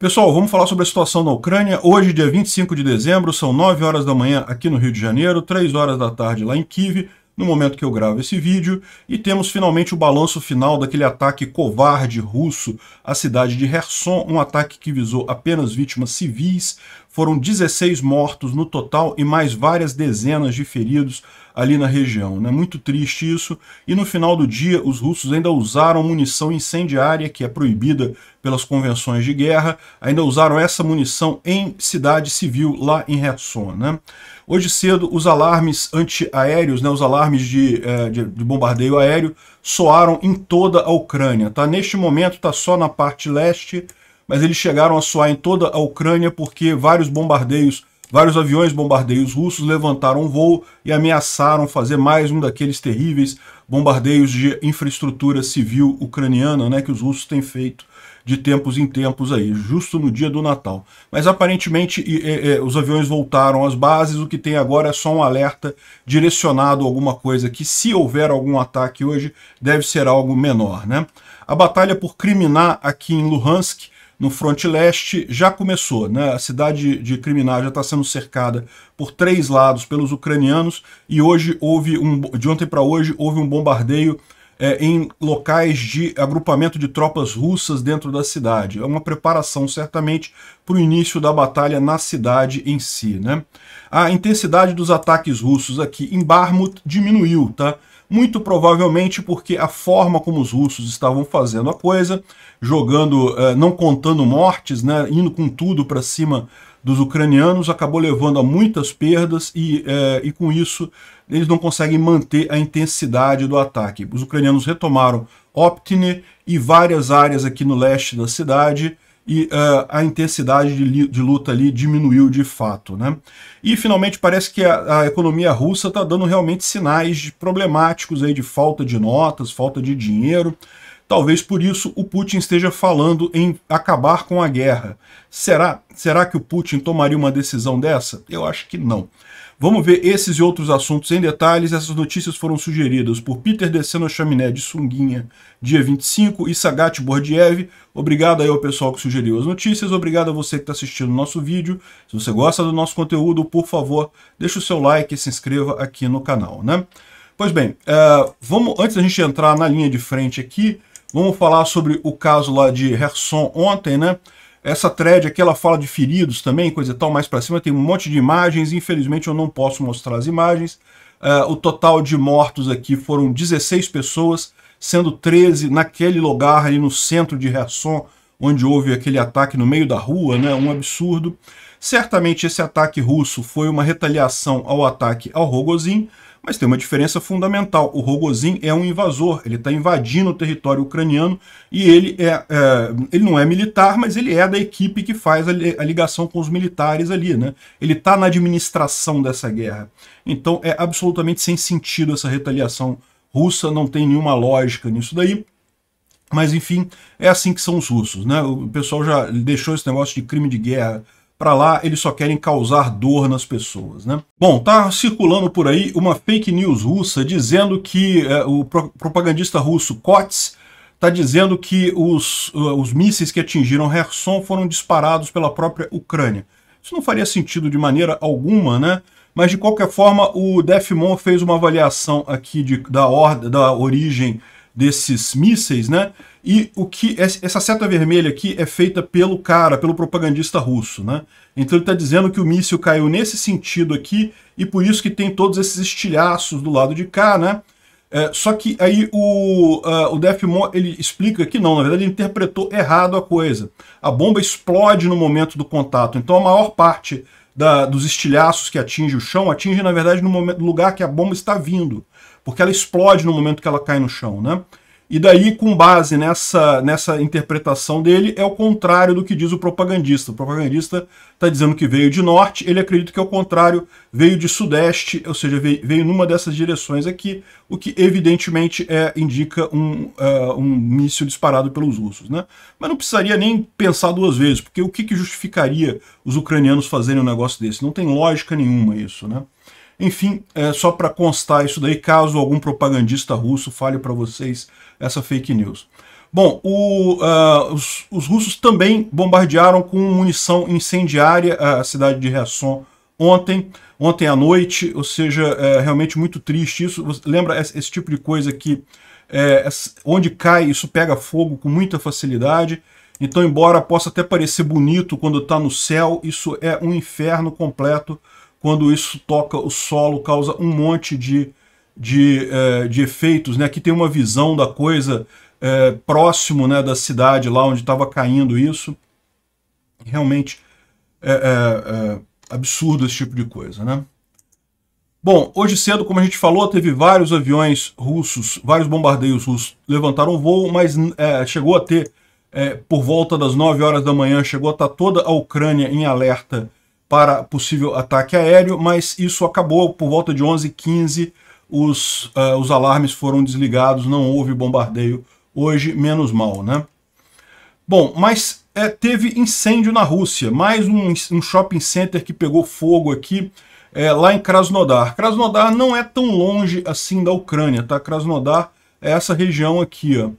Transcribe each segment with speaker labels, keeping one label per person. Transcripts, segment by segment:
Speaker 1: Pessoal, vamos falar sobre a situação na Ucrânia. Hoje, dia 25 de dezembro, são 9 horas da manhã aqui no Rio de Janeiro, 3 horas da tarde lá em Kiev no momento que eu gravo esse vídeo, e temos finalmente o balanço final daquele ataque covarde russo à cidade de Kherson, um ataque que visou apenas vítimas civis, foram 16 mortos no total e mais várias dezenas de feridos ali na região. Né? Muito triste isso, e no final do dia os russos ainda usaram munição incendiária, que é proibida pelas convenções de guerra, ainda usaram essa munição em cidade civil lá em Kherson. Né? Hoje cedo, os alarmes antiaéreos, né, os alarmes de, é, de, de, bombardeio aéreo, soaram em toda a Ucrânia. Tá? Neste momento está só na parte leste, mas eles chegaram a soar em toda a Ucrânia porque vários bombardeios, vários aviões bombardeios russos levantaram voo e ameaçaram fazer mais um daqueles terríveis bombardeios de infraestrutura civil ucraniana né, que os russos têm feito de tempos em tempos aí, justo no dia do Natal. Mas aparentemente os aviões voltaram às bases, o que tem agora é só um alerta direcionado a alguma coisa que se houver algum ataque hoje, deve ser algo menor, né? A batalha por criminar aqui em Luhansk no fronte leste já começou. Né? A cidade de Kriminá já está sendo cercada por três lados pelos ucranianos e hoje houve um, de ontem para hoje houve um bombardeio é, em locais de agrupamento de tropas russas dentro da cidade. É uma preparação, certamente, para o início da batalha na cidade em si. Né? A intensidade dos ataques russos aqui em Barmut diminuiu, tá? muito provavelmente porque a forma como os russos estavam fazendo a coisa, jogando, é, não contando mortes, né, indo com tudo para cima dos ucranianos acabou levando a muitas perdas e, é, e com isso eles não conseguem manter a intensidade do ataque. Os ucranianos retomaram Optine e várias áreas aqui no leste da cidade e uh, a intensidade de, de, luta ali diminuiu de fato. Né? E finalmente parece que a, a economia russa está dando realmente sinais problemáticos aí de falta de notas, falta de dinheiro. Talvez por isso o Putin esteja falando em acabar com a guerra. Será, será que o Putin tomaria uma decisão dessa? Eu acho que não. Vamos ver esses e outros assuntos em detalhes. Essas notícias foram sugeridas por Peter descendo a chaminé de sunguinha dia 25 e Sagat Bordiev. Obrigado aí ao pessoal que sugeriu as notícias. Obrigado a você que está assistindo o nosso vídeo. Se você gosta do nosso conteúdo, por favor, deixe o seu like e se inscreva aqui no canal, né? Pois bem, uh, vamos antes da gente entrar na linha de frente aqui, Vamos falar sobre o caso lá de Herson ontem, né? Essa thread aqui, ela fala de feridos também, coisa e tal, mais para cima tem um monte de imagens, infelizmente eu não posso mostrar as imagens. Uh, o total de mortos aqui foram 16 pessoas, sendo 13 naquele lugar ali no centro de Herson, onde houve aquele ataque no meio da rua, né? Um absurdo. Certamente esse ataque russo foi uma retaliação ao ataque ao Rogozin, mas tem uma diferença fundamental. O Rogozin é um invasor, ele está invadindo o território ucraniano e ele, é, é, ele não é militar, mas ele é da equipe que faz a, a ligação com os militares ali. Né? Ele está na administração dessa guerra. Então é absolutamente sem sentido essa retaliação russa, não tem nenhuma lógica nisso daí. Mas enfim, é assim que são os russos. Né? O pessoal já deixou esse negócio de crime de guerra para lá, eles só querem causar dor nas pessoas. Né? Bom, tá circulando por aí uma fake news russa dizendo que é, o pro propagandista russo Kots está dizendo que os, uh, os mísseis que atingiram Kherson foram disparados pela própria Ucrânia. Isso não faria sentido de maneira alguma, né? Mas, de qualquer forma, o Defmon fez uma avaliação aqui de, da, da origem desses mísseis, né? E o que essa seta vermelha aqui é feita pelo cara, pelo propagandista russo, né? Então ele está dizendo que o míssil caiu nesse sentido aqui e por isso que tem todos esses estilhaços do lado de cá, né? É, só que aí o, uh, o Defmon ele explica que não, na verdade ele interpretou errado a coisa. A bomba explode no momento do contato, então a maior parte da, dos estilhaços que atinge o chão atinge na verdade no momento, lugar que a bomba está vindo, porque ela explode no momento que ela cai no chão, né? E daí, com base nessa, nessa interpretação dele, é o contrário do que diz o propagandista. O propagandista está dizendo que veio de norte, ele acredita que é o contrário, veio de sudeste, ou seja, veio, veio numa dessas direções aqui, o que evidentemente é, indica um, uh, um míssil disparado pelos russos. Né? Mas não precisaria nem pensar duas vezes, porque o que, que justificaria os ucranianos fazerem um negócio desse? Não tem lógica nenhuma isso, né? Enfim, é só para constar isso daí, caso algum propagandista russo fale para vocês essa fake news. Bom, o, uh, os, os, russos também bombardearam com munição incendiária a cidade de Resson ontem, ontem à noite, ou seja, é realmente muito triste isso. Lembra esse, esse tipo de coisa que é, onde cai isso pega fogo com muita facilidade. Então, embora possa até parecer bonito quando está no céu, isso é um inferno completo quando isso toca o solo, causa um monte de de, é, de efeitos, né? Aqui tem uma visão da coisa é, próximo né, da cidade, lá onde estava caindo isso. Realmente é, é, é, absurdo esse tipo de coisa, né? Bom, hoje cedo, como a gente falou, teve vários aviões russos, vários bombardeios russos levantaram voo, mas é, chegou a ter é, por volta das 9 horas da manhã, chegou a estar tá toda a Ucrânia em alerta para possível ataque aéreo, mas isso acabou por volta de 11h15 os, uh, os alarmes foram desligados, não houve bombardeio hoje, menos mal, né? Bom, mas é, teve incêndio na Rússia, mais um, um, shopping center que pegou fogo aqui, é, lá em Krasnodar. Krasnodar não é tão longe assim da Ucrânia, tá? Krasnodar é essa região aqui, ó.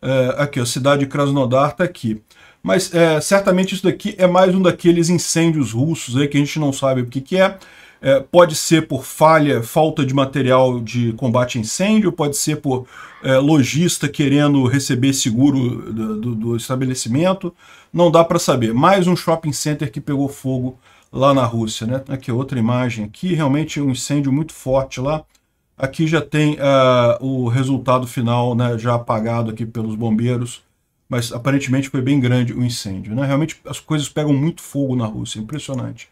Speaker 1: É, aqui, a cidade de Krasnodar tá aqui. Mas certamente isso daqui é mais um daqueles incêndios russos aí que a gente não sabe o que, que é. É, pode ser por falha, falta de material de combate a incêndio, pode ser por é, lojista querendo receber seguro do, do, do estabelecimento, não dá para saber. Mais um shopping center que pegou fogo lá na Rússia. Né? Aqui outra imagem aqui, realmente um incêndio muito forte lá. Aqui já tem uh, o resultado final né, já apagado aqui pelos bombeiros, mas aparentemente foi bem grande o incêndio. Né? Realmente as coisas pegam muito fogo na Rússia, impressionante.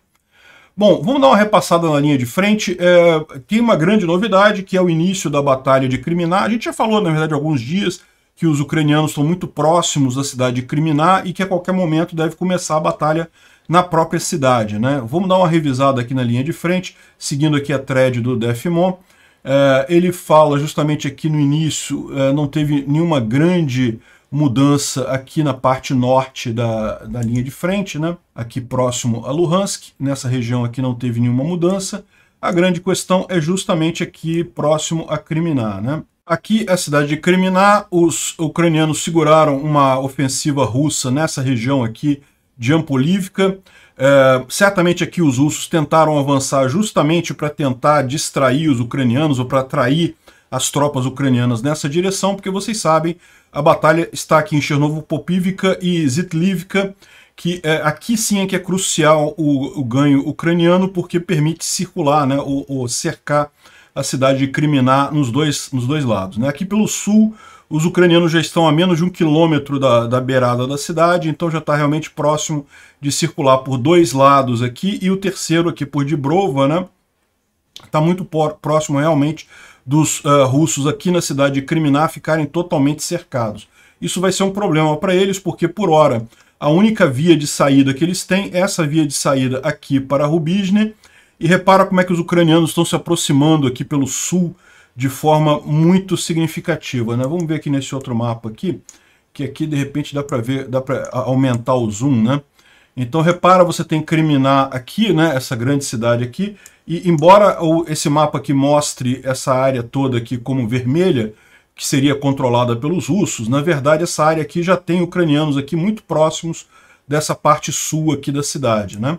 Speaker 1: Bom, vamos dar uma repassada na linha de frente. É, tem uma grande novidade, que é o início da Batalha de Criminá. A gente já falou, na verdade, há alguns dias que os ucranianos estão muito próximos da cidade de Criminá e que a qualquer momento deve começar a batalha na própria cidade. Né? Vamos dar uma revisada aqui na linha de frente, seguindo aqui a thread do Defmon. É, ele fala justamente aqui no início, é, não teve nenhuma grande mudança aqui na parte norte da, da linha de frente, né? aqui próximo a Luhansk. Nessa região aqui não teve nenhuma mudança. A grande questão é justamente aqui próximo a Kriminá. Né? Aqui, a cidade de Kriminá, os ucranianos seguraram uma ofensiva russa nessa região aqui de Ampolivka. É, certamente aqui os russos tentaram avançar justamente para tentar distrair os ucranianos ou para atrair as tropas ucranianas nessa direção, porque vocês sabem, a batalha está aqui em Chernovo Popivka e Zitlivka, que é, aqui sim é que é crucial o, o ganho ucraniano, porque permite circular, né, ou, ou cercar a cidade de Kriminá nos dois, nos dois lados. Né? Aqui pelo sul, os ucranianos já estão a menos de um quilômetro da, da beirada da cidade, então já está realmente próximo de circular por dois lados aqui, e o terceiro aqui por Dibrova, né? Está muito por, próximo realmente dos uh, russos aqui na cidade de Kriminá ficarem totalmente cercados. Isso vai ser um problema para eles, porque por hora a única via de saída que eles têm é essa via de saída aqui para Rubizne. E repara como é que os ucranianos estão se aproximando aqui pelo sul de forma muito significativa. Né? Vamos ver aqui nesse outro mapa aqui, que aqui de repente dá para ver, dá para aumentar o zoom, né? Então repara, você tem criminar aqui, né, essa grande cidade aqui, e embora esse mapa aqui mostre essa área toda aqui como vermelha, que seria controlada pelos russos, na verdade essa área aqui já tem ucranianos aqui muito próximos dessa parte sul aqui da cidade. Né?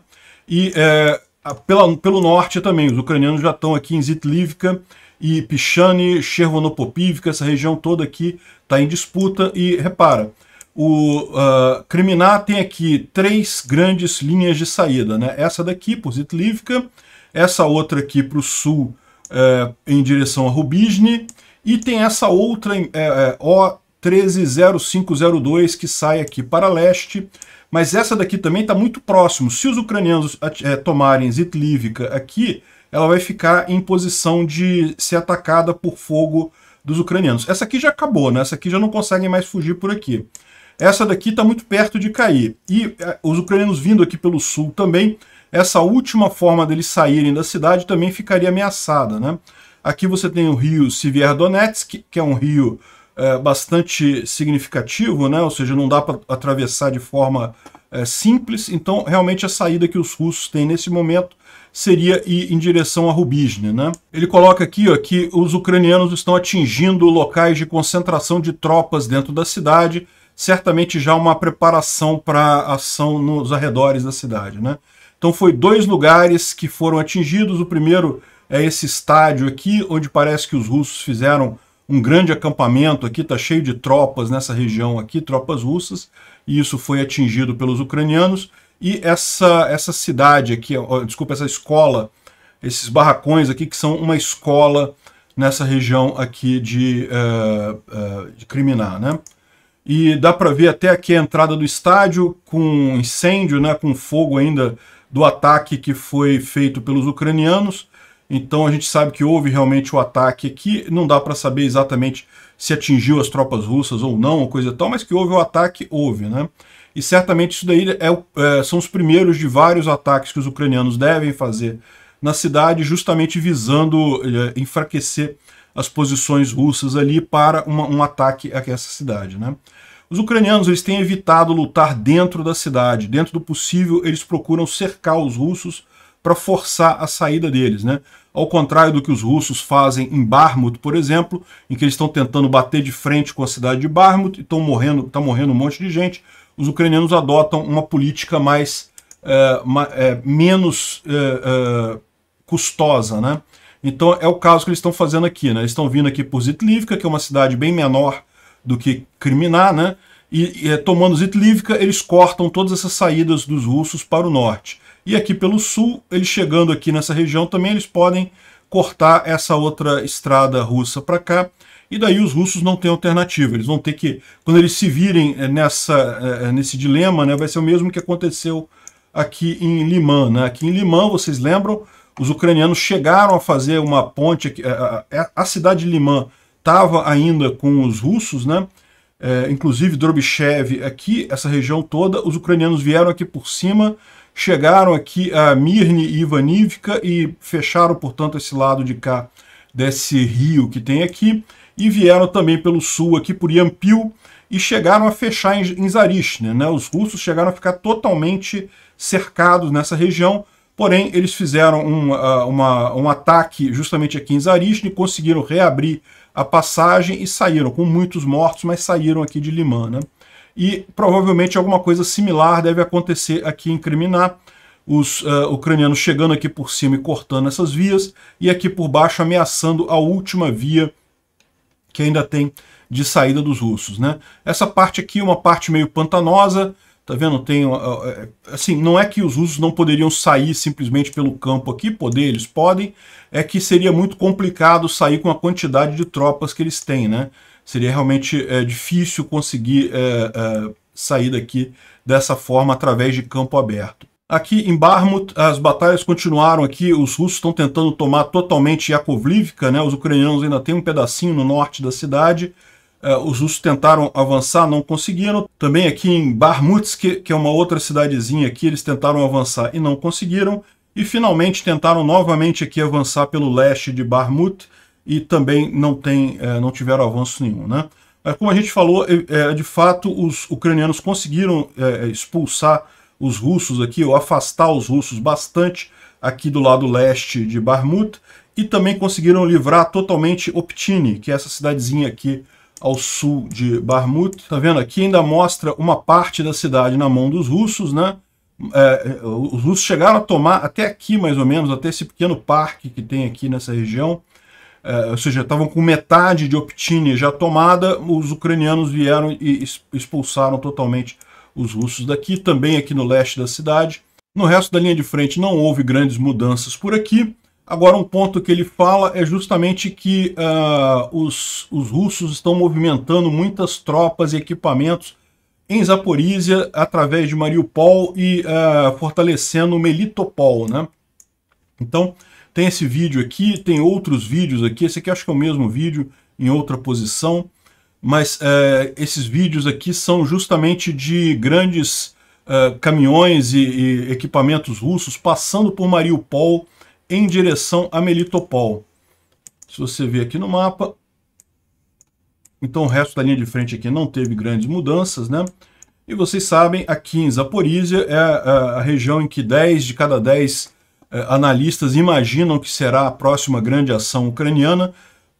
Speaker 1: E é, pela, pelo norte também, os ucranianos já estão aqui em Zitlivka e Pichane, Chervonopopivka, essa região toda aqui está em disputa, e repara, o uh, Criminar tem aqui três grandes linhas de saída. Né? Essa daqui, por Zitlivka, essa outra aqui para o sul, é, em direção a Rubizne, e tem essa outra é, é, O130502 que sai aqui para leste, mas essa daqui também está muito próximo. Se os ucranianos tomarem Zitlivka aqui, ela vai ficar em posição de ser atacada por fogo dos ucranianos. Essa aqui já acabou, né? essa aqui já não conseguem mais fugir por aqui. Essa daqui está muito perto de cair. E é, os ucranianos vindo aqui pelo sul também, essa última forma deles saírem da cidade também ficaria ameaçada. Né? Aqui você tem o rio Sivierdonetsk, que é um rio é, bastante significativo, né? ou seja, não dá para atravessar de forma é, simples. Então, realmente, a saída que os russos têm nesse momento seria ir em direção a Rubizne. Né? Ele coloca aqui ó, que os ucranianos estão atingindo locais de concentração de tropas dentro da cidade, certamente já uma preparação para ação nos arredores da cidade. Né? Então foi dois lugares que foram atingidos. O primeiro é esse estádio aqui, onde parece que os russos fizeram um grande acampamento aqui, está cheio de tropas nessa região aqui, tropas russas, e isso foi atingido pelos ucranianos. E essa, essa cidade aqui, desculpa, essa escola, esses barracões aqui, que são uma escola nessa região aqui de, uh, uh, de Criminá, né? e dá para ver até aqui a entrada do estádio com incêndio, né, com fogo ainda do ataque que foi feito pelos ucranianos. Então a gente sabe que houve realmente o ataque aqui, não dá para saber exatamente se atingiu as tropas russas ou não, coisa tal, mas que houve o ataque, houve, né? E certamente isso daí é, é, são os primeiros de vários ataques que os ucranianos devem fazer na cidade, justamente visando é, enfraquecer as posições russas ali para uma, um ataque a essa cidade. Né? Os ucranianos eles têm evitado lutar dentro da cidade. Dentro do possível, eles procuram cercar os russos para forçar a saída deles. Né? Ao contrário do que os russos fazem em Barmut, por exemplo, em que eles estão tentando bater de frente com a cidade de Barmut e estão morrendo, tá morrendo um monte de gente, os ucranianos adotam uma política mais é, é, menos é, custosa. Né? Então é o caso que eles estão fazendo aqui, né? Eles estão vindo aqui por Zitlivka, que é uma cidade bem menor do que Kriminá, né? E, e eh, tomando Zitlivka, eles cortam todas essas saídas dos russos para o norte. E aqui pelo sul, eles chegando aqui nessa região também, eles podem cortar essa outra estrada russa para cá. E daí os russos não têm alternativa. Eles vão ter que, quando eles se virem eh, nessa, eh, nesse dilema, né, vai ser o mesmo que aconteceu aqui em Limã. Né? Aqui em Limã, vocês lembram, os ucranianos chegaram a fazer uma ponte. É, é, é, a cidade de Limã estava ainda com os russos, né? É, inclusive Drobichev aqui, essa região toda. Os ucranianos vieram aqui por cima, chegaram aqui a Mirny e Ivanivka e fecharam, portanto, esse lado de cá desse rio que tem aqui. E vieram também pelo sul aqui por Yampil e chegaram a fechar em, em Zarishne. Né? Os russos chegaram a ficar totalmente cercados nessa região, Porém, eles fizeram um, uh, uma, um ataque justamente aqui em Zarishne, conseguiram reabrir a passagem e saíram, com muitos mortos, mas saíram aqui de Limã. Né? E provavelmente alguma coisa similar deve acontecer aqui em Criminá, os uh, ucranianos chegando aqui por cima e cortando essas vias, e aqui por baixo ameaçando a última via que ainda tem de saída dos russos. Né? Essa parte aqui é uma parte meio pantanosa, Tá vendo? Tem, é, assim, não é que os russos não poderiam sair simplesmente pelo campo aqui, poder, eles podem, é que seria muito complicado sair com a quantidade de tropas que eles têm, né? Seria realmente é, difícil conseguir é, é, sair daqui dessa forma através de campo aberto. Aqui em Barmut, as batalhas continuaram aqui, os russos estão tentando tomar totalmente Yakovlivka, né? Os ucranianos ainda têm um pedacinho no norte da cidade, é, os russos tentaram avançar, não conseguiram. Também aqui em Barmutsk, que, é uma outra cidadezinha aqui, eles tentaram avançar e não conseguiram. E finalmente tentaram novamente aqui avançar pelo leste de Barmut e também não, tem, é, não tiveram avanço nenhum. Né? É, como a gente falou, de fato, os ucranianos conseguiram expulsar os russos aqui, ou afastar os russos bastante aqui do lado leste de Barmut, e também conseguiram livrar totalmente Optine, que é essa cidadezinha aqui ao sul de Barmut. Tá vendo? Aqui ainda mostra uma parte da cidade na mão dos russos, né? É, é, os russos chegaram a tomar até aqui, mais ou menos, até esse pequeno parque que tem aqui nessa região. É, ou seja, estavam com metade de Optine já tomada, os ucranianos vieram e expulsaram totalmente os russos daqui, também aqui no leste da cidade. No resto da linha de frente não houve grandes mudanças por aqui. Agora, um ponto que ele fala é justamente que uh, os, os russos estão movimentando muitas tropas e equipamentos em Zaporizhia, através de Mariupol e uh, fortalecendo Melitopol, né? Então, tem esse vídeo aqui, tem outros vídeos aqui, esse aqui acho que é o mesmo vídeo, em outra posição, mas uh, esses vídeos aqui são justamente de grandes caminhões e, e equipamentos russos passando por Mariupol, em direção a Melitopol. Se você ver aqui no mapa, então o resto da linha de frente aqui não teve grandes mudanças, né? E vocês sabem, aqui em Zaporizhia é a região em que 10 de cada 10 eh, analistas imaginam que será a próxima grande ação ucraniana,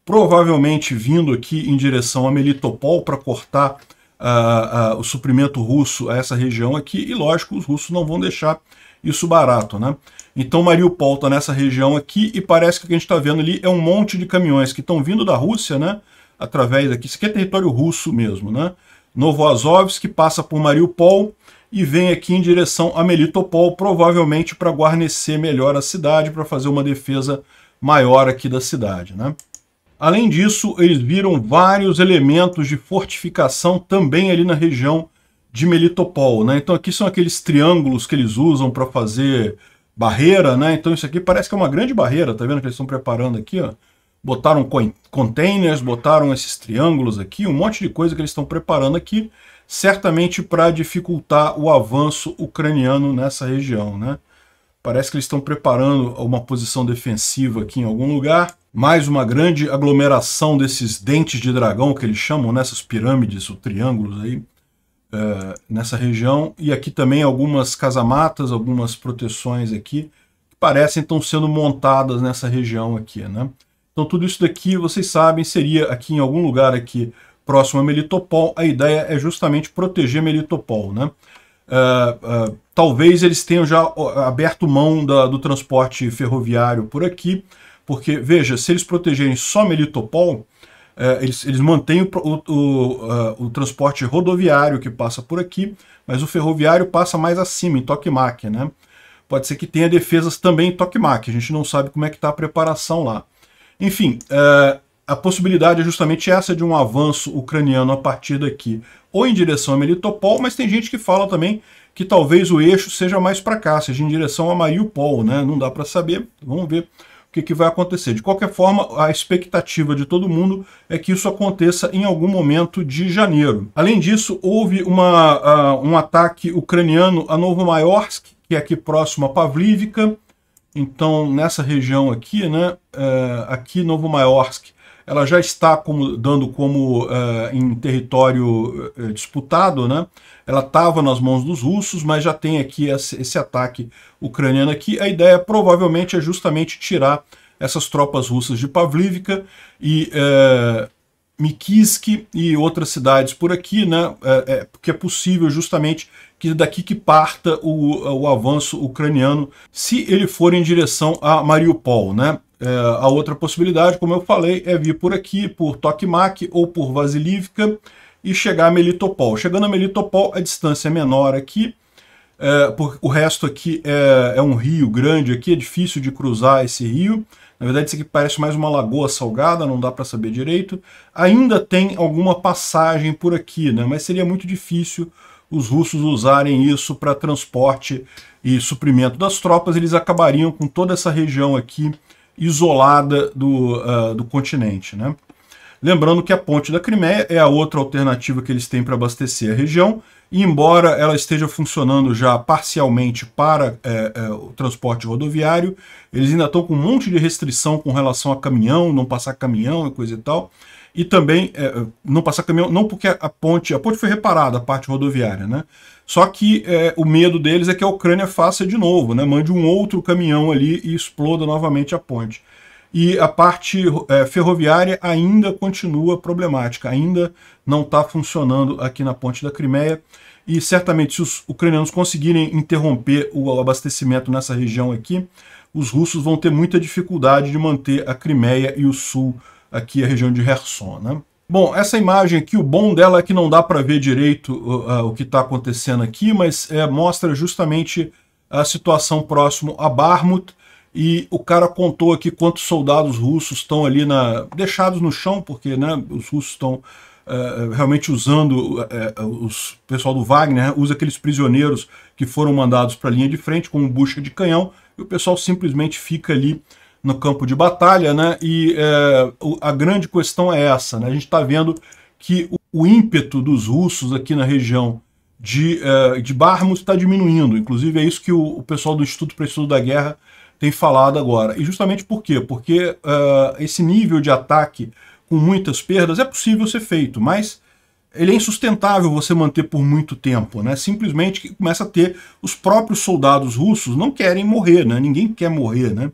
Speaker 1: provavelmente vindo aqui em direção a Melitopol para cortar uh, uh, o suprimento russo a essa região aqui, e lógico, os russos não vão deixar isso barato, né? Então Mariupol está nessa região aqui e parece que o que a gente está vendo ali é um monte de caminhões que estão vindo da Rússia, né? Através daqui, isso aqui é território russo mesmo, né? Novoazovsk passa por Mariupol e vem aqui em direção a Melitopol, provavelmente para guarnecer melhor a cidade, para fazer uma defesa maior aqui da cidade, né? Além disso, eles viram vários elementos de fortificação também ali na região de Melitopol, né? Então aqui são aqueles triângulos que eles usam para fazer barreira, né? Então isso aqui parece que é uma grande barreira, tá vendo que eles estão preparando aqui, ó? Botaram containers, botaram esses triângulos aqui, um monte de coisa que eles estão preparando aqui, certamente para dificultar o avanço ucraniano nessa região, né? Parece que eles estão preparando uma posição defensiva aqui em algum lugar. Mais uma grande aglomeração desses dentes de dragão que eles chamam, nessas né? pirâmides, ou triângulos aí, uh, nessa região. E aqui também algumas casamatas, algumas proteções aqui, que parecem estão sendo montadas nessa região aqui, né? Então tudo isso daqui, vocês sabem, seria aqui em algum lugar aqui próximo a Melitopol. A ideia é justamente proteger Melitopol, né? Uh, uh, talvez eles tenham já aberto mão da, do transporte ferroviário por aqui, porque, veja, se eles protegerem só Melitopol, é, eles, eles mantêm o, o, o, é, o, transporte rodoviário que passa por aqui, mas o ferroviário passa mais acima, em Tokmak, né? Pode ser que tenha defesas também em Tokmak, a gente não sabe como é que está a preparação lá. Enfim, é, a possibilidade é justamente essa de um avanço ucraniano a partir daqui, ou em direção a Melitopol, mas tem gente que fala também que talvez o eixo seja mais para cá, seja em direção a Mariupol, né? Não dá para saber, vamos ver que, que vai acontecer. De qualquer forma, a expectativa de todo mundo é que isso aconteça em algum momento de janeiro. Além disso, houve uma, uh, um ataque ucraniano a Novo Maiorsk, que é aqui próximo a Pavlivka. Então, nessa região aqui, né, uh, aqui Novo Maiorsk, ela já está como, dando como uh, em território eh, disputado, né? Ela estava nas mãos dos russos, mas já tem aqui esse ataque ucraniano aqui. A ideia provavelmente é justamente tirar essas tropas russas de Pavlivka e é, e outras cidades por aqui, né? É, é, porque é possível justamente que daqui que parta o, o avanço ucraniano, se ele for em direção a Mariupol, né? É, a outra possibilidade, como eu falei, é vir por aqui, por Tokmak ou por Vasilivka, e chegar a Melitopol. Chegando a Melitopol, a distância é menor aqui, é, o resto aqui é, é um rio grande aqui, é difícil de cruzar esse rio. Na verdade, isso aqui parece mais uma lagoa salgada, não dá para saber direito. Ainda tem alguma passagem por aqui, né? mas seria muito difícil os russos usarem isso para transporte e suprimento das tropas. Eles acabariam com toda essa região aqui isolada do, uh, do continente. Né? Lembrando que a ponte da Crimeia é a outra alternativa que eles têm para abastecer a região, e embora ela esteja funcionando já parcialmente para é, é, o transporte rodoviário, eles ainda estão com um monte de restrição com relação a caminhão, não passar caminhão e coisa e tal. E também é, é não passar caminhão, não porque a ponte, a ponte foi reparada, a parte rodoviária, né? Só que é, o medo deles é que a Ucrânia faça de novo, né? Mande um outro caminhão ali e exploda novamente a ponte e a parte é, ferroviária ainda continua problemática, ainda não está funcionando aqui na ponte da Crimeia. E certamente, se os ucranianos conseguirem interromper o abastecimento nessa região aqui, os russos vão ter muita dificuldade de manter a Crimeia e o sul, aqui a região de Kherson. Né? Bom, essa imagem aqui, o bom dela é que não dá para ver direito uh, o que está acontecendo aqui, mas é, mostra justamente a situação próximo a Barmut, e o cara contou aqui quantos soldados russos estão ali na deixados no chão, porque né, os russos estão eh, eh, realmente usando, eh, os, o pessoal do Wagner né, usa aqueles prisioneiros que foram mandados para a linha de frente como bucha de canhão, e o pessoal simplesmente fica ali no campo de batalha, né? E a grande questão é essa, né? A gente está vendo que o, o ímpeto dos russos aqui na região de, de Barmos está diminuindo. Inclusive é isso que o, o pessoal do Instituto para Estudo da Guerra tem falado agora. E justamente por quê? Porque uh, esse nível de ataque com muitas perdas é possível ser feito, mas ele é insustentável você manter por muito tempo, né? Simplesmente que começa a ter os próprios soldados russos não querem morrer, né? Ninguém quer morrer, né?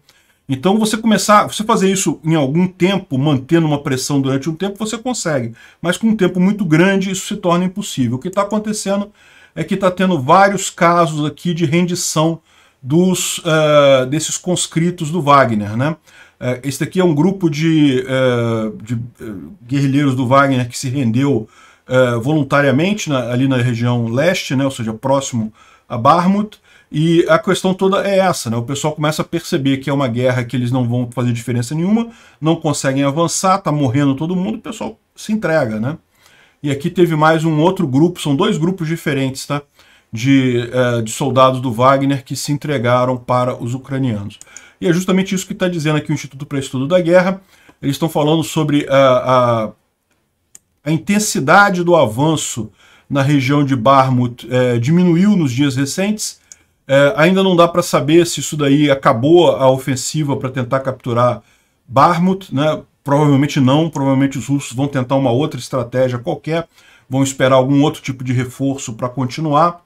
Speaker 1: Então você começar, você fazer isso em algum tempo, mantendo uma pressão durante um tempo, você consegue. Mas com um tempo muito grande isso se torna impossível. O que está acontecendo é que está tendo vários casos aqui de rendição dos, uh, desses conscritos do Wagner. Né? Uh, eh, este aqui é um grupo de, uh, de guerrilheiros do Wagner que se rendeu voluntariamente na, ali na região leste, né? ou seja, próximo a Barmut. E a questão toda é essa, né? O pessoal começa a perceber que é uma guerra que eles não vão fazer diferença nenhuma, não conseguem avançar, tá morrendo todo mundo, o pessoal se entrega, né? E aqui teve mais um outro grupo, são dois grupos diferentes, tá? de, é, de soldados do Wagner que se entregaram para os ucranianos. E é justamente isso que está dizendo aqui o Instituto para Estudo da Guerra. Eles estão falando sobre a, é, a, a, intensidade do avanço na região de Barmut é, diminuiu nos dias recentes. ainda não dá para saber se isso daí acabou a ofensiva para tentar capturar Barmut, né? Provavelmente não, provavelmente os russos vão tentar uma outra estratégia qualquer, vão esperar algum outro tipo de reforço para continuar.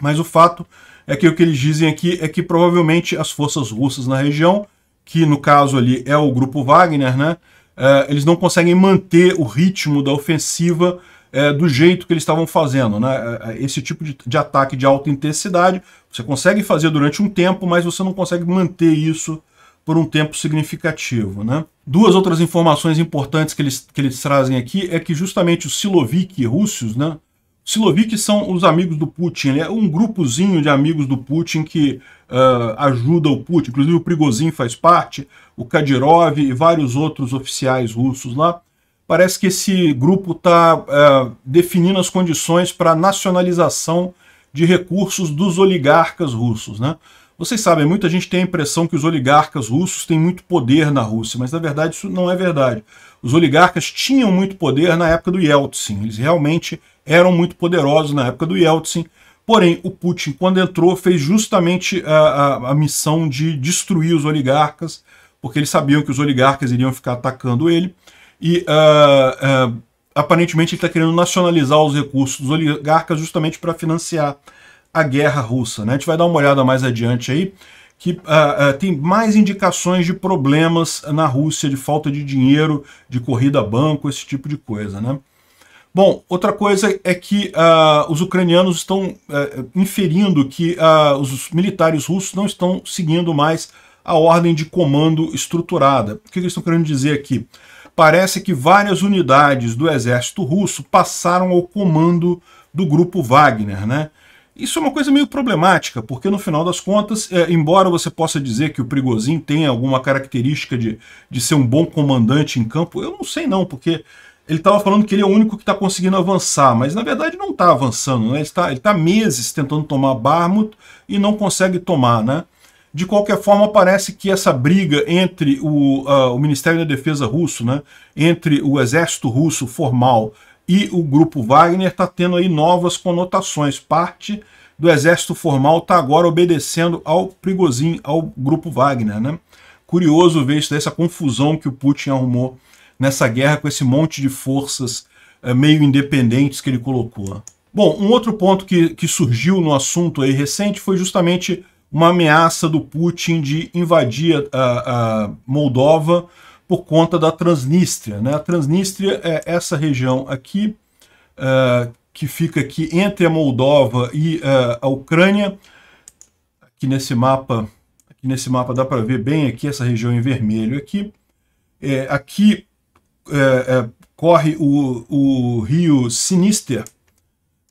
Speaker 1: Mas o fato é que o que eles dizem aqui é que provavelmente as forças russas na região, que no caso ali é o grupo Wagner, né, é, eles não conseguem manter o ritmo da ofensiva é, do jeito que eles estavam fazendo. Né? Eh, esse tipo de, de, ataque de alta intensidade você consegue fazer durante um tempo, mas você não consegue manter isso por um tempo significativo. Né? Duas outras informações importantes que eles, que eles trazem aqui é que justamente os Silovik russos, né, Silovik são os amigos do Putin, é um grupozinho de amigos do Putin que uh, ajuda o Putin, inclusive o Prigozhin faz parte, o Kadyrov e vários outros oficiais russos lá. Parece que esse grupo está uh, ah, definindo as condições para nacionalização de recursos dos oligarcas russos. Né? Vocês sabem, muita gente tem a impressão que os oligarcas russos têm muito poder na Rússia, mas na verdade isso não é verdade. Os oligarcas tinham muito poder na época do Yeltsin, eles realmente eram muito poderosos na época do Yeltsin. Porém, o Putin, quando entrou, fez justamente a, ah, a, ah, a missão de destruir os oligarcas, porque eles sabiam que os oligarcas iriam ficar atacando ele. E uh, uh, aparentemente ele está querendo nacionalizar os recursos dos oligarcas justamente para financiar a guerra russa. Né? A gente vai dar uma olhada mais adiante aí, que uh, uh, tem mais indicações de problemas na Rússia, de falta de dinheiro, de corrida a banco, esse tipo de coisa. Né? Bom, outra coisa é que uh, os ucranianos estão uh, inferindo que uh, os militares russos não estão seguindo mais a ordem de comando estruturada. O que eles estão querendo dizer aqui? Parece que várias unidades do exército russo passaram ao comando do grupo Wagner, né? Isso é uma coisa meio problemática, porque no final das contas, é, embora você possa dizer que o Prigozhin tem alguma característica de, de ser um bom comandante em campo, eu não sei não, porque ele estava falando que ele é o único que está conseguindo avançar, mas na verdade não está avançando, né? ele está ele tá meses tentando tomar Barmut e não consegue tomar. Né? De qualquer forma, parece que essa briga entre o, uh, o Ministério da Defesa russo, né? entre o exército russo formal e o grupo Wagner está tendo aí novas conotações. Parte do exército formal está agora obedecendo ao Prigozhin, ao grupo Wagner. Né? Curioso ver isso, essa confusão que o Putin arrumou nessa guerra com esse monte de forças eh, meio independentes que ele colocou. Bom, um outro ponto que, que surgiu no assunto aí recente foi justamente uma ameaça do Putin de invadir a, a Moldova por conta da Transnistria. Né? A Transnistria é essa região aqui, uh, que fica aqui entre a Moldova e uh, a Ucrânia. Aqui nesse mapa, aqui nesse mapa dá para ver bem aqui essa região em vermelho aqui. É, aqui é, é, corre o, o rio Sinister,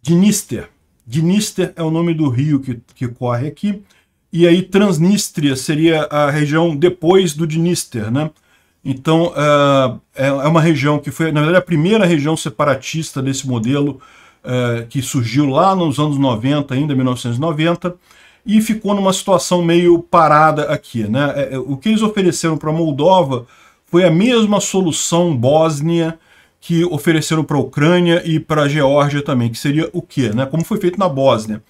Speaker 1: Dinister. Dinister é o nome do rio que, que corre aqui. E aí Transnistria seria a região depois do Dinister, né? Então, é, é, é uma região que foi, na verdade, a primeira região separatista desse modelo é, que surgiu lá nos anos 90, ainda 1990, e ficou numa situação meio parada aqui. Né? O que eles ofereceram para a Moldova foi a mesma solução bósnia que ofereceram para a Ucrânia e para a Geórgia também, que seria o quê? Né? Como foi feito na Bósnia.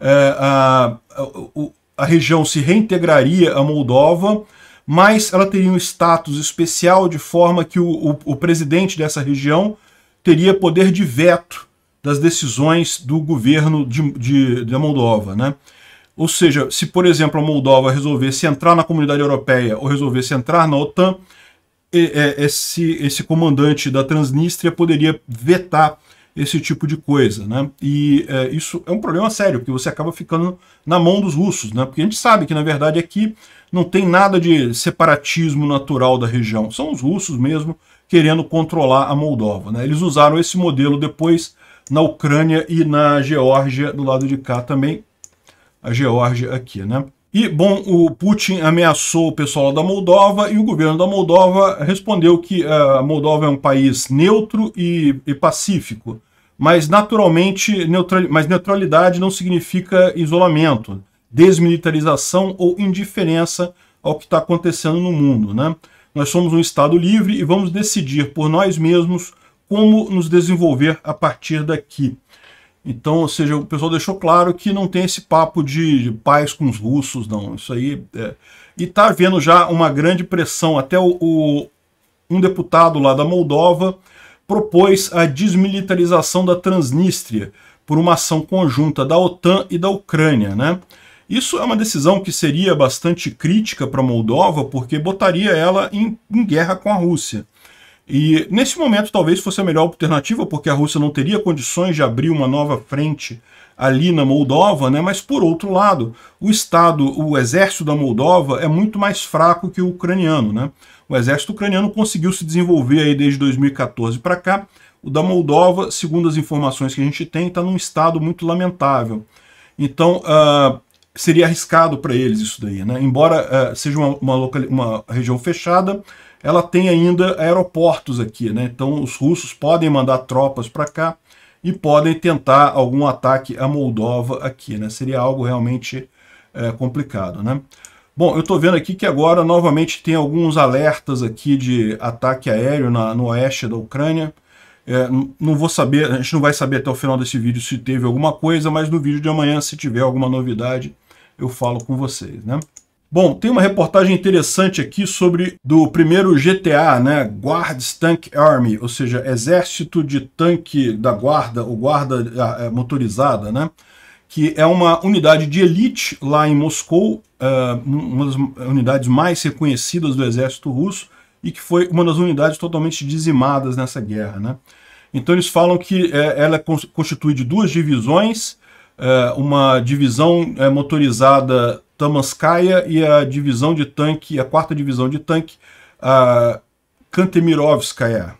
Speaker 1: É, a, a, a região se reintegraria à Moldova, mas ela teria um status especial de forma que o, o, o, presidente dessa região teria poder de veto das decisões do governo de, de, de Moldova. Né? Ou seja, se, por exemplo, a Moldova resolvesse entrar na comunidade europeia ou resolvesse entrar na OTAN, é, esse, esse comandante da Transnistria poderia vetar esse tipo de coisa, né? E é, isso é um problema sério, porque você acaba ficando na mão dos russos, né? Porque a gente sabe que, na verdade, aqui não tem nada de separatismo natural da região. São os russos mesmo querendo controlar a Moldova, né? Eles usaram esse modelo depois na Ucrânia e na Geórgia, do lado de cá também, a Geórgia aqui, né? E, bom, o Putin ameaçou o pessoal da Moldova e o governo da Moldova respondeu que eh, a Moldova é um país neutro e, e pacífico. Mas, naturalmente, neutral, mas neutralidade não significa isolamento, desmilitarização ou indiferença ao que está acontecendo no mundo. Né? Nós somos um Estado livre e vamos decidir por nós mesmos como nos desenvolver a partir daqui. Então, ou seja, o pessoal deixou claro que não tem esse papo de, de paz com os russos, não. Isso aí. É... E está havendo já uma grande pressão. Até o, o, um deputado lá da Moldova propôs a desmilitarização da Transnistria por uma ação conjunta da OTAN e da Ucrânia, né? Isso é uma decisão que seria bastante crítica para a Moldova, porque botaria ela em, em guerra com a Rússia. E nesse momento talvez fosse a melhor alternativa, porque a Rússia não teria condições de abrir uma nova frente ali na Moldova, né? mas por outro lado, o Estado, o exército da Moldova é muito mais fraco que o ucraniano. Né? O exército ucraniano conseguiu se desenvolver aí desde 2014 para cá. O da Moldova, segundo as informações que a gente tem, está num estado muito lamentável. Então, uh, seria arriscado para eles isso daí. Né? Embora uh, seja uma, uma, uma região fechada, ela tem ainda aeroportos aqui, né? Então os russos podem mandar tropas para cá e podem tentar algum ataque à Moldova aqui, né? Seria algo realmente é, complicado, né? Bom, eu estou vendo aqui que agora novamente tem alguns alertas aqui de ataque aéreo na, no oeste da Ucrânia. É, não vou saber, a gente não vai saber até o final desse vídeo se teve alguma coisa, mas no vídeo de amanhã, se tiver alguma novidade, eu falo com vocês, né? Bom, tem uma reportagem interessante aqui sobre do primeiro GTA, né? Guards Tank Army, ou seja, Exército de Tanque da Guarda, ou Guarda ah, é, Motorizada, né? Que é uma unidade de elite lá em Moscou, é, uma das unidades mais reconhecidas do exército russo e que foi uma das unidades totalmente dizimadas nessa guerra, né? Então eles falam que é, ela constitui de duas divisões, uma divisão motorizada Tamanskaya e a divisão de tanque, a quarta divisão de tanque, a Kantemirovskaya.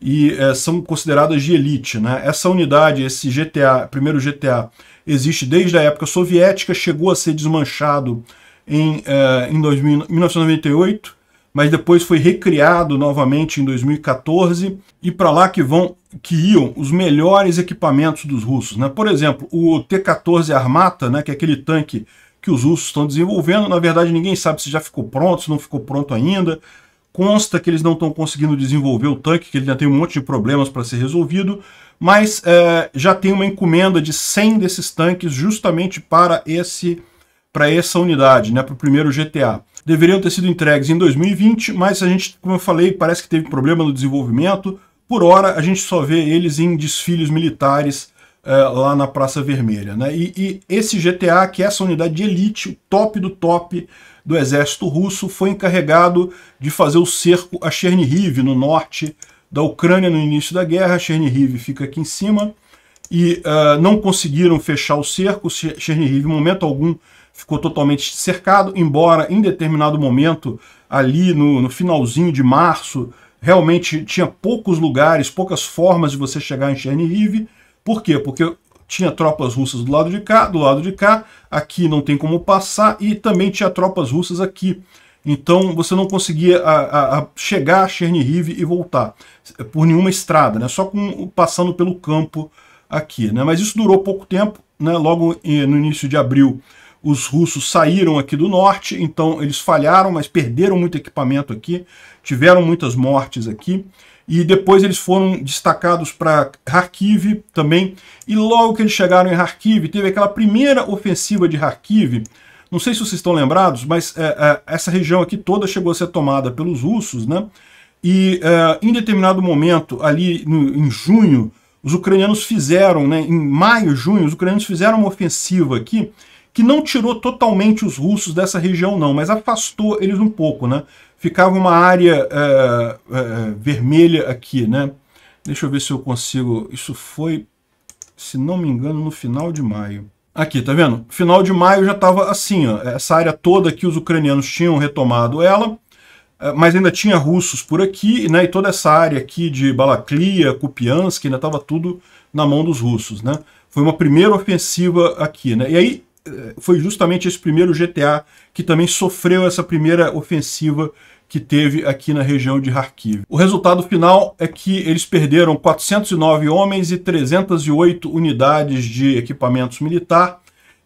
Speaker 1: E é, são consideradas de elite. Né? Essa unidade, esse GTA, primeiro GTA, existe desde a época soviética, chegou a ser desmanchado em, eh, em 2000, 1998, mas depois foi recriado novamente em 2014 e para lá que vão que iam os melhores equipamentos dos russos, né? Por exemplo, o T-14 Armata, né, que é aquele tanque que os russos estão desenvolvendo. Na verdade, ninguém sabe se já ficou pronto, se não ficou pronto ainda. Consta que eles não estão conseguindo desenvolver o tanque, que ele ainda tem um monte de problemas para ser resolvido, mas é, já tem uma encomenda de 100 desses tanques justamente para esse para essa unidade, né, para o primeiro GTA. Deveriam ter sido entregues em 2020, mas a gente, como eu falei, parece que teve problema no desenvolvimento. Por hora, a gente só vê eles em desfiles militares é, lá na Praça Vermelha. Né? E, e, esse GTA, que é essa unidade de elite, o top do top do exército russo, foi encarregado de fazer o cerco a Chernihiv, no norte da Ucrânia, no início da guerra. Chernihiv fica aqui em cima e uh, não conseguiram fechar o cerco. Chernihiv, em momento algum, ficou totalmente cercado, embora em determinado momento, ali no, no finalzinho de março, realmente tinha poucos lugares, poucas formas de você chegar em Chernihiv, por quê? Porque tinha tropas russas do lado de cá, do lado de cá, aqui não tem como passar, e também tinha tropas russas aqui. Então você não conseguia a, a, a chegar a Chernihiv e voltar eh, por nenhuma estrada, né? só com, passando pelo campo aqui. Né? Mas isso durou pouco tempo, né? logo eh, no início de abril os russos saíram aqui do norte, então eles falharam, mas perderam muito equipamento aqui, tiveram muitas mortes aqui e depois eles foram destacados para Kharkiv também, e logo que eles chegaram em Kharkiv, teve aquela primeira ofensiva de Kharkiv, não sei se vocês estão lembrados, mas é, é, essa região aqui toda chegou a ser tomada pelos russos, né? E é, em determinado momento, ali no, em junho, os ucranianos fizeram, né, em maio, junho, os ucranianos fizeram uma ofensiva aqui que não tirou totalmente os russos dessa região não, mas afastou eles um pouco, né? ficava uma área uh, uh, vermelha aqui, né? Deixa eu ver se eu consigo... Isso foi, se não me engano, no final de maio. Aqui, tá vendo? Final de maio já estava assim, ó, essa área toda que os ucranianos tinham retomado ela, eh, mas ainda tinha russos por aqui, né, e toda essa área aqui de Balaclia, Kupiansk, ainda estava tudo na mão dos russos, né? Foi uma primeira ofensiva aqui, né? E aí eh, foi justamente esse primeiro GTA que também sofreu essa primeira ofensiva que teve aqui na região de Kharkiv. O resultado final é que eles perderam 409 homens e 308 unidades de equipamentos militar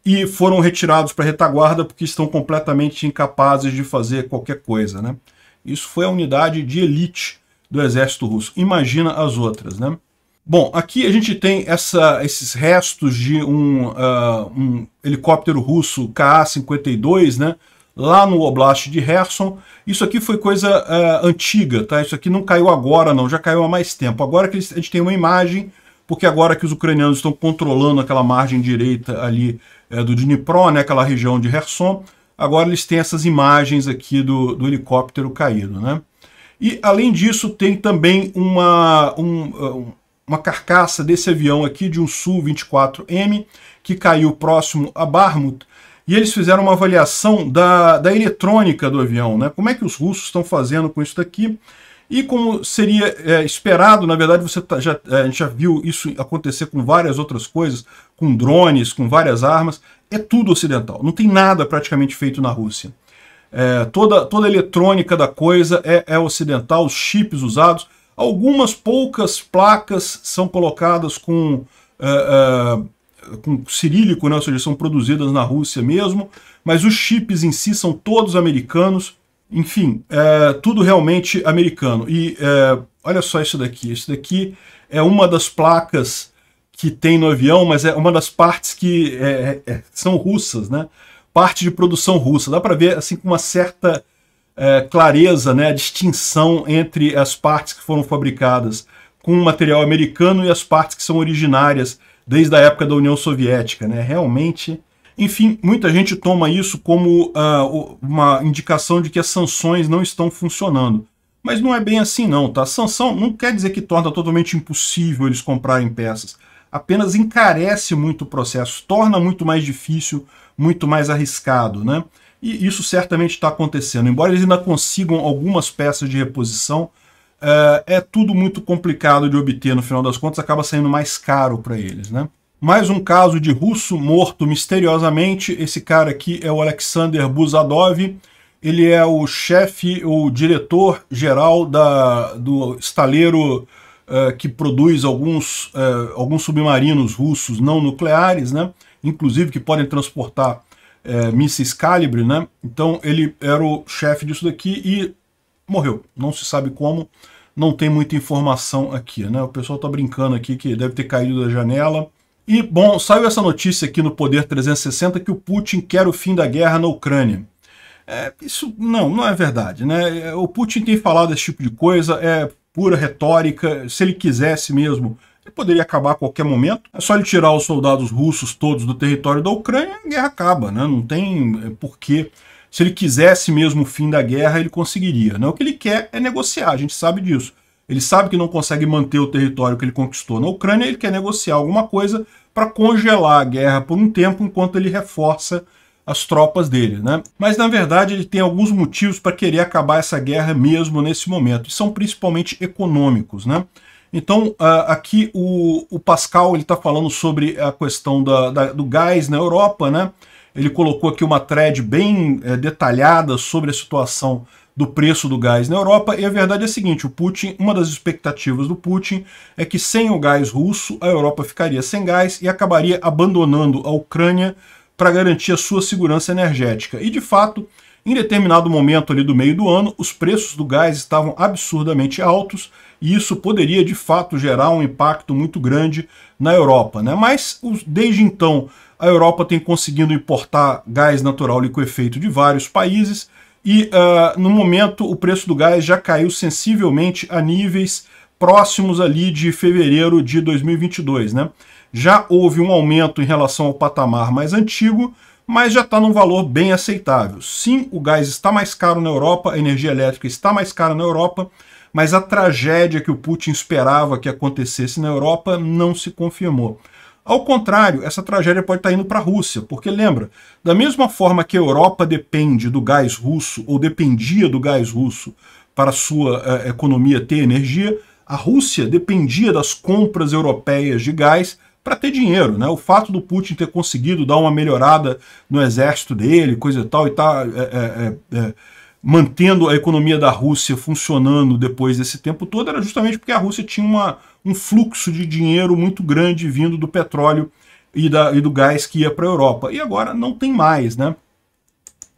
Speaker 1: e foram retirados para retaguarda porque estão completamente incapazes de fazer qualquer coisa, né? Isso foi a unidade de elite do exército russo. Imagina as outras, né? Bom, aqui a gente tem essa, esses restos de um, uh, um helicóptero russo KA-52, né? Lá no Oblast de herson Isso aqui foi coisa uh, antiga, tá? Isso aqui não caiu agora, não. Já caiu há mais tempo. Agora que a gente tem uma imagem, porque agora que os ucranianos estão controlando aquela margem direita ali uh, do Dnipro, né? Aquela região de herson Agora eles têm essas imagens aqui do, do helicóptero caído, né? E, além disso, tem também uma... Um, ah, um uma carcaça desse avião aqui, de um Su-24M, que caiu próximo a Barmut, e eles fizeram uma avaliação da, da eletrônica do avião, né? Como é que os russos estão fazendo com isso daqui? E como seria é, esperado, na verdade, você tá, já, é, a gente já viu isso acontecer com várias outras coisas, com drones, com várias armas, é tudo ocidental. Não tem nada praticamente feito na Rússia. É, toda, toda a eletrônica da coisa é, é ocidental, os chips usados, Algumas poucas placas são colocadas com, uh, uh, com cirílico, né? ou seja, são produzidas na Rússia mesmo, mas os chips em si são todos americanos. Enfim, é tudo realmente americano. E é, olha só isso daqui. Isso daqui é uma das placas que tem no avião, mas é uma das partes que é, é são russas, né? Parte de produção russa. Dá para ver assim com uma certa é, clareza, né, a distinção entre as partes que foram fabricadas com material americano e as partes que são originárias desde a época da União Soviética. Né? Realmente, enfim, muita gente toma isso como uh, uma indicação de que as sanções não estão funcionando. Mas não é bem assim não, tá? Sanção não quer dizer que torna totalmente impossível eles comprarem peças. Apenas encarece muito o processo, torna muito mais difícil, muito mais arriscado, né? E isso certamente está acontecendo. Embora eles ainda consigam algumas peças de reposição, eh, é tudo muito complicado de obter no final das contas, acaba saindo mais caro para eles. Né? Mais um caso de russo morto misteriosamente. Esse cara aqui é o Alexander Buzadov. Ele é o chefe, o diretor-geral do estaleiro uh, que produz alguns, uh, alguns submarinos russos não nucleares, né? inclusive que podem transportar é, mísseis calibre, né? Então ele era o chefe disso daqui e morreu. Não se sabe como, não tem muita informação aqui, né? O pessoal tá brincando aqui que deve ter caído da janela. E, bom, saiu essa notícia aqui no Poder 360 que o Putin quer o fim da guerra na Ucrânia. É, isso não, não é verdade, né? É, o Putin tem falado esse tipo de coisa, é pura retórica. Se ele quisesse mesmo poderia acabar a qualquer momento. É só ele tirar os soldados russos todos do território da Ucrânia, a guerra acaba, né? Não tem é, porquê. Se ele quisesse mesmo o fim da guerra, ele conseguiria. Né? O que ele quer é negociar, a gente sabe disso. Ele sabe que não consegue manter o território que ele conquistou na Ucrânia, ele quer negociar alguma coisa para congelar a guerra por um tempo enquanto ele reforça as tropas dele, né? Mas na verdade ele tem alguns motivos para querer acabar essa guerra mesmo nesse momento, e são principalmente econômicos, né? Então, ah, aqui o, o Pascal está falando sobre a questão da, da, do gás na Europa, né? Ele colocou aqui uma thread bem é, detalhada sobre a situação do preço do gás na Europa, e a verdade é a seguinte, o Putin, uma das expectativas do Putin é que sem o gás russo, a Europa ficaria sem gás e acabaria abandonando a Ucrânia para garantir a sua segurança energética. E de fato, em determinado momento ali do meio do ano, os preços do gás estavam absurdamente altos e isso poderia de fato gerar um impacto muito grande na Europa. Né? Mas desde então a Europa tem conseguido importar gás natural liquefeito de vários países e uh, no momento o preço do gás já caiu sensivelmente a níveis próximos ali de fevereiro de 2022, né? Já houve um aumento em relação ao patamar mais antigo, mas já está num valor bem aceitável. Sim, o gás está mais caro na Europa, a energia elétrica está mais cara na Europa, mas a tragédia que o Putin esperava que acontecesse na Europa não se confirmou. Ao contrário, essa tragédia pode estar tá indo para a Rússia, porque lembra, da mesma forma que a Europa depende do gás russo, ou dependia do gás russo para sua eh, economia ter energia, a Rússia dependia das compras europeias de gás para ter dinheiro, né? O fato do Putin ter conseguido dar uma melhorada no exército dele, coisa e tal, e tá é, é, é, mantendo a economia da Rússia funcionando depois desse tempo todo era justamente porque a Rússia tinha uma, um fluxo de dinheiro muito grande vindo do petróleo e, da, e do gás que ia para a Europa. E agora não tem mais, né?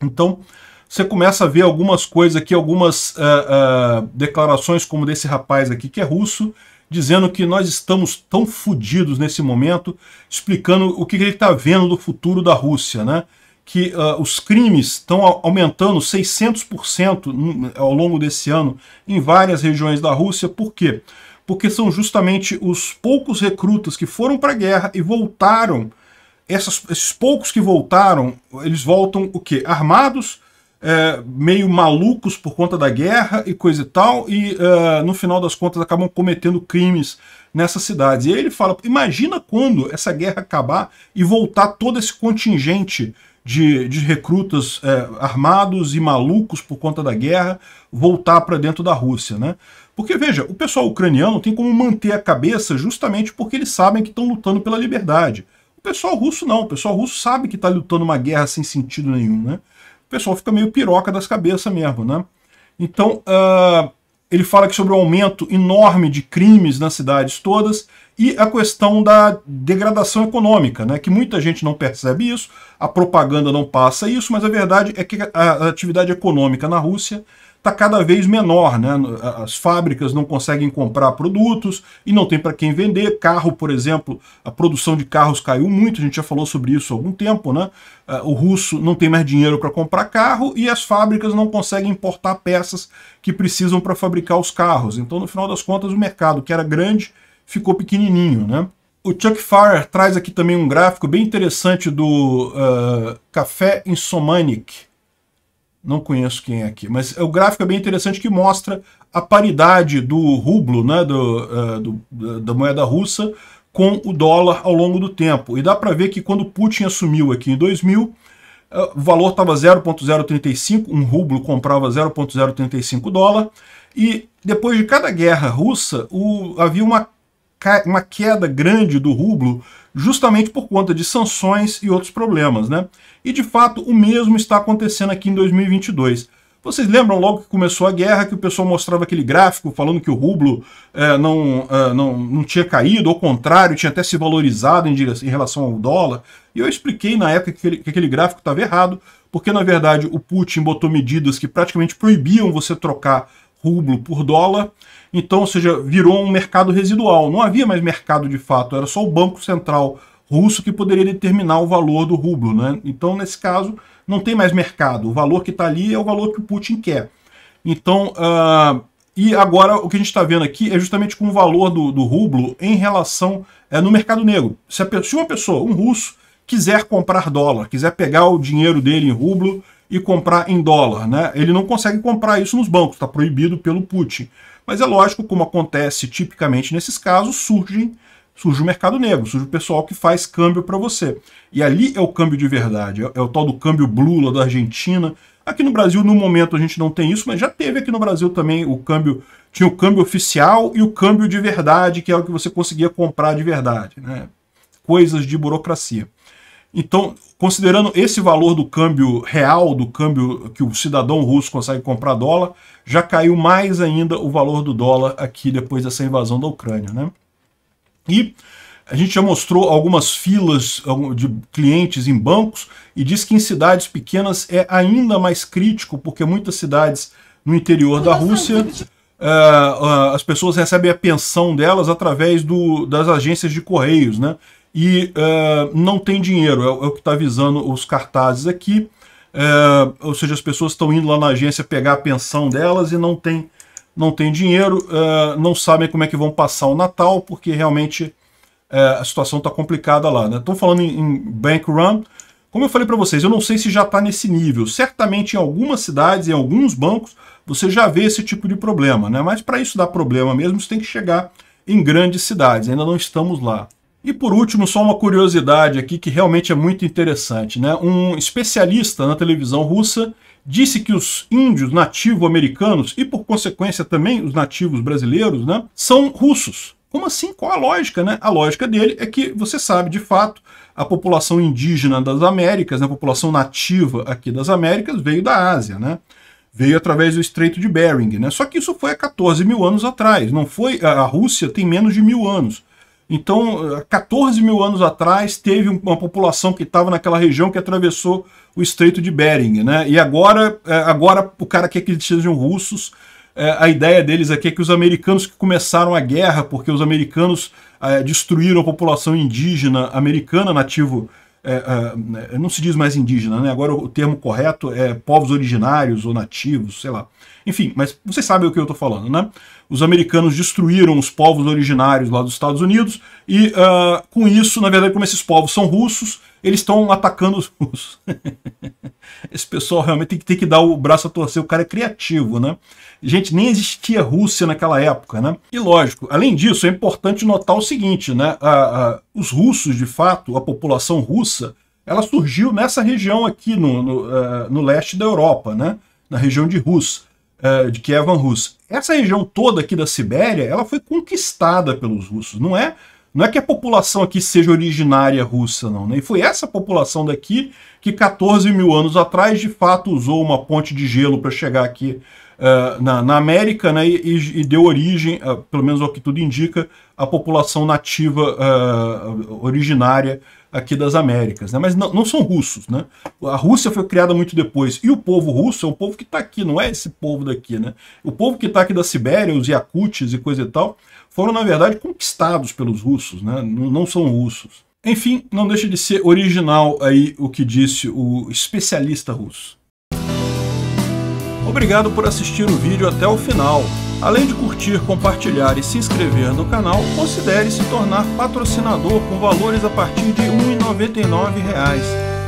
Speaker 1: Então você começa a ver algumas coisas aqui, algumas uh, uh, declarações como desse rapaz aqui que é russo, dizendo que nós estamos tão fodidos nesse momento, explicando o que, que ele está vendo do futuro da Rússia, né? que uh, os crimes estão aumentando 600% ao longo desse ano em várias regiões da Rússia. Por quê? Porque são justamente os poucos recrutas que foram para a guerra e voltaram. Essas, esses poucos que voltaram, eles voltam o quê? Armados, é, meio malucos por conta da guerra e coisa e tal, e uh, no final das contas acabam cometendo crimes nessas cidades. E ele fala: imagina quando essa guerra acabar e voltar todo esse contingente de, de recrutas é, armados e malucos por conta da guerra voltar para dentro da Rússia, né? Porque, veja, o pessoal ucraniano tem como manter a cabeça justamente porque eles sabem que estão lutando pela liberdade. O pessoal russo não, o pessoal russo sabe que está lutando uma guerra sem sentido nenhum, né? O pessoal fica meio piroca das cabeças mesmo, né? Então, uh, ele fala que sobre o aumento enorme de crimes nas cidades todas, e a questão da degradação econômica, né, que muita gente não percebe isso, a propaganda não passa isso, mas a verdade é que a atividade econômica na Rússia está cada vez menor. Né? As fábricas não conseguem comprar produtos e não tem para quem vender. Carro, por exemplo, a produção de carros caiu muito, a gente já falou sobre isso há algum tempo. Né? O russo não tem mais dinheiro para comprar carro e as fábricas não conseguem importar peças que precisam para fabricar os carros. Então, no final das contas, o mercado que era grande ficou pequenininho, né? O Chuck Farrer traz aqui também um gráfico bem interessante do uh, Café Insomanic. Não conheço quem é aqui, mas é o gráfico é bem interessante que mostra a paridade do rublo, né, do, uh, do da moeda russa, com o dólar ao longo do tempo. E dá para ver que quando Putin assumiu aqui em 2000, eh, o valor estava 0,035, um rublo comprava 0,035 dólar, e depois de cada guerra russa, o, havia uma uma queda grande do rublo justamente por conta de sanções e outros problemas, né? E de fato o mesmo está acontecendo aqui em 2022. Vocês lembram logo que começou a guerra que o pessoal mostrava aquele gráfico falando que o rublo é, não, é, não, não tinha caído, ao contrário, tinha até se valorizado em, em relação ao dólar. E eu expliquei na época que, que aquele gráfico estava errado, porque na verdade o Putin botou medidas que praticamente proibiam você trocar rublo por dólar. Então, ou seja, virou um mercado residual. Não havia mais mercado de fato, era só o Banco Central russo que poderia determinar o valor do rublo. Né? Então, nesse caso, não tem mais mercado. O valor que está ali é o valor que o Putin quer. Então, uh, e agora o que a gente está vendo aqui é justamente com o valor do, do rublo em relação é, no mercado negro. Se, a, se uma pessoa, um russo, quiser comprar dólar, quiser pegar o dinheiro dele em rublo e comprar em dólar. Né? Ele não consegue comprar isso nos bancos, está proibido pelo Putin. Mas é lógico, como acontece tipicamente nesses casos, surge surge o mercado negro, surge o pessoal que faz câmbio para você. E ali é o câmbio de verdade, é, é, o tal do câmbio blue lá da Argentina. Aqui no Brasil, no momento, a gente não tem isso, mas já teve aqui no Brasil também o câmbio. Tinha o câmbio oficial e o câmbio de verdade, que é o que você conseguia comprar de verdade. Né? Coisas de burocracia. Então, considerando esse valor do câmbio real, do câmbio que o cidadão russo consegue comprar dólar, já caiu mais ainda o valor do dólar aqui depois dessa invasão da Ucrânia. Né? E a gente já mostrou algumas filas de clientes em bancos e diz que em cidades pequenas é ainda mais crítico, porque muitas cidades no interior da Rússia... Eh, eh, as pessoas recebem a pensão delas através do, das agências de correios, né? e uh, não tem dinheiro, é, é o que está avisando os cartazes aqui. É, ou seja, as pessoas estão indo lá na agência pegar a pensão delas e não tem, não tem dinheiro, é, não sabem como é que vão passar o Natal, porque realmente a situação está complicada lá. Estou né? falando em, em bank run, como eu falei para vocês, eu não sei se já está nesse nível. Certamente em algumas cidades, em alguns bancos, você já vê esse tipo de problema, né? Mas para isso dar problema mesmo, você tem que chegar em grandes cidades. Ainda não estamos lá. E por último, só uma curiosidade aqui que realmente é muito interessante. Né? Um especialista na televisão russa disse que os índios nativo-americanos e, por consequência, também os nativos brasileiros né, são russos. Como assim? Qual a lógica? Né? A lógica dele é que você sabe, de fato, a população indígena das Américas, né, a população nativa aqui das Américas, veio da Ásia. Né? veio através do Estreito de Bering. Né? Só que isso foi há 14 mil anos atrás, não foi? A Rússia tem menos de mil anos. Então, 14 mil anos atrás, teve uma população que estava naquela região que atravessou o Estreito de Bering. Né? E agora, é, agora o cara quer é que eles sejam russos. É, a ideia deles aqui é que os americanos que começaram a guerra, porque os americanos destruíram a população indígena americana nativo é, é, não se diz mais indígena, né? agora o termo correto é povos originários ou nativos, sei lá. Enfim, mas vocês sabem o que eu estou falando, né? Os americanos destruíram os povos originários lá dos Estados Unidos e uh, com isso, na verdade, como esses povos são russos, eles estão atacando os russos. Esse pessoal realmente tem que, tem que dar o braço a torcer, o cara é criativo, né? Gente, nem existia Rússia naquela época, né? E lógico, além disso, é importante notar o seguinte, né? A, a, os russos, de fato, a população russa, ela surgiu nessa região aqui no, no, uh, no leste da Europa, né? Na região de Rus, uh, de Kievan Rus. Essa região toda aqui da Sibéria, ela foi conquistada pelos russos, não é não é que a população aqui seja originária russa, não. Né? E foi essa população daqui que 14 mil anos atrás, de fato, usou uma ponte de gelo para chegar aqui uh, na, na, América né? E, e, e deu origem, uh, pelo menos ao que tudo indica, à população nativa uh, originária aqui das Américas, né? Mas não, não, são russos, né? A Rússia foi criada muito depois. E o povo russo é o povo que está aqui, não é esse povo daqui, né? O povo que está aqui da Sibéria, os Yakutis e coisa e tal, foram, na verdade, conquistados pelos russos, né? não, não são russos. Enfim, não deixa de ser original aí o que disse o especialista russo. Obrigado por assistir o vídeo até o final. Além de curtir, compartilhar e se inscrever no canal, considere se tornar patrocinador com valores a partir de R$ 1,99